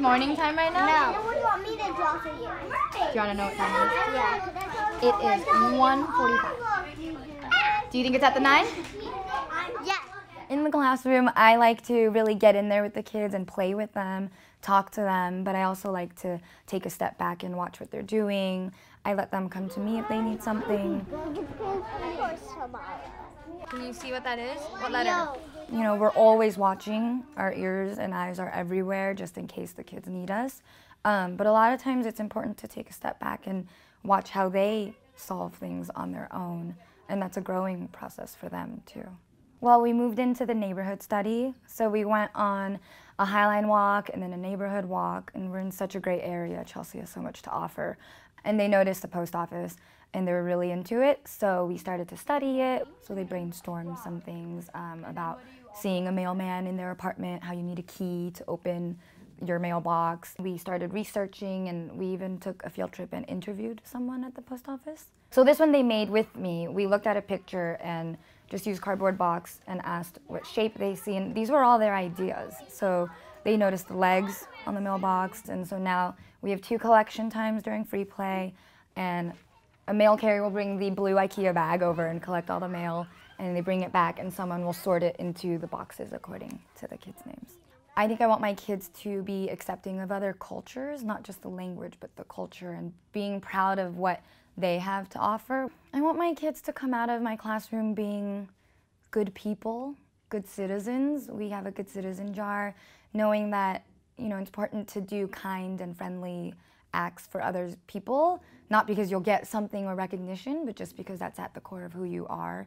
it's morning time right now? No. What do you want me to draw for you? Do you want to know what time it is? Yeah. It is 1.45. Do you think it's at the 9? Yes. In the classroom, I like to really get in there with the kids and play with them, talk to them, but I also like to take a step back and watch what they're doing. I let them come to me if they need something. Can you see what that is? What letter? No. You know, we're always watching. Our ears and eyes are everywhere just in case the kids need us. Um, but a lot of times it's important to take a step back and watch how they solve things on their own. And that's a growing process for them too. Well, we moved into the neighborhood study. So we went on a Highline walk and then a neighborhood walk. And we're in such a great area. Chelsea has so much to offer. And they noticed the post office and they were really into it. So we started to study it. So they brainstormed some things um, about seeing a mailman in their apartment, how you need a key to open your mailbox. We started researching and we even took a field trip and interviewed someone at the post office. So this one they made with me. We looked at a picture and just used cardboard box and asked what shape they see. And these were all their ideas. So they noticed the legs on the mailbox. And so now we have two collection times during free play. And a mail carrier will bring the blue IKEA bag over and collect all the mail. And they bring it back, and someone will sort it into the boxes according to the kids' names. I think I want my kids to be accepting of other cultures, not just the language, but the culture, and being proud of what they have to offer. I want my kids to come out of my classroom being good people, good citizens. We have a good citizen jar, knowing that you know it's important to do kind and friendly acts for other people, not because you'll get something or recognition, but just because that's at the core of who you are.